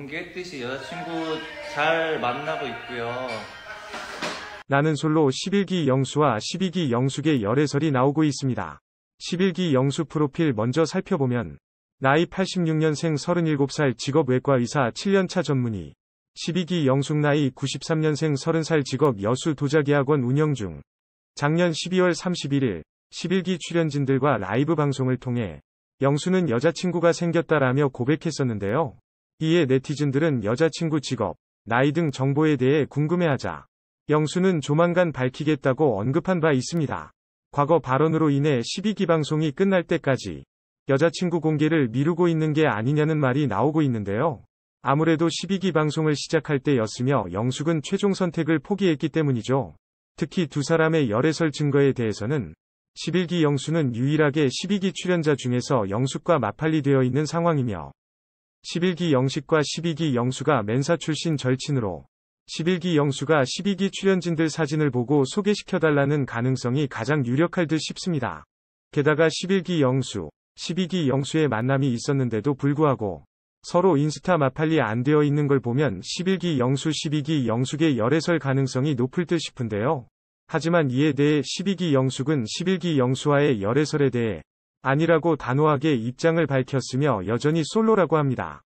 공개했듯이 여자친구 잘 만나고 있고요. 나는 솔로 11기 영수와 12기 영숙의 열애설이 나오고 있습니다. 11기 영수 프로필 먼저 살펴보면 나이 86년생 37살 직업 외과 의사 7년차 전문의 12기 영숙 나이 93년생 30살 직업 여수 도자기학원 운영 중 작년 12월 31일 11기 출연진들과 라이브 방송을 통해 영수는 여자친구가 생겼다라며 고백했었는데요. 이에 네티즌들은 여자친구 직업, 나이 등 정보에 대해 궁금해하자 영수는 조만간 밝히겠다고 언급한 바 있습니다. 과거 발언으로 인해 12기 방송이 끝날 때까지 여자친구 공개를 미루고 있는 게 아니냐는 말이 나오고 있는데요. 아무래도 12기 방송을 시작할 때였으며 영숙은 최종 선택을 포기했기 때문이죠. 특히 두 사람의 열애설 증거에 대해서는 11기 영수는 유일하게 12기 출연자 중에서 영숙과 맞팔리 되어 있는 상황이며 11기 영식과 12기 영수가 맨사 출신 절친으로 11기 영수가 12기 출연진들 사진을 보고 소개시켜달라는 가능성이 가장 유력할 듯 싶습니다. 게다가 11기 영수, 12기 영수의 만남이 있었는데도 불구하고 서로 인스타 마팔리 안 되어 있는 걸 보면 11기 영수 12기 영숙의 열애설 가능성이 높을 듯 싶은데요. 하지만 이에 대해 12기 영숙은 11기 영수와의 열애설에 대해 아니라고 단호하게 입장을 밝혔으며 여전히 솔로라고 합니다.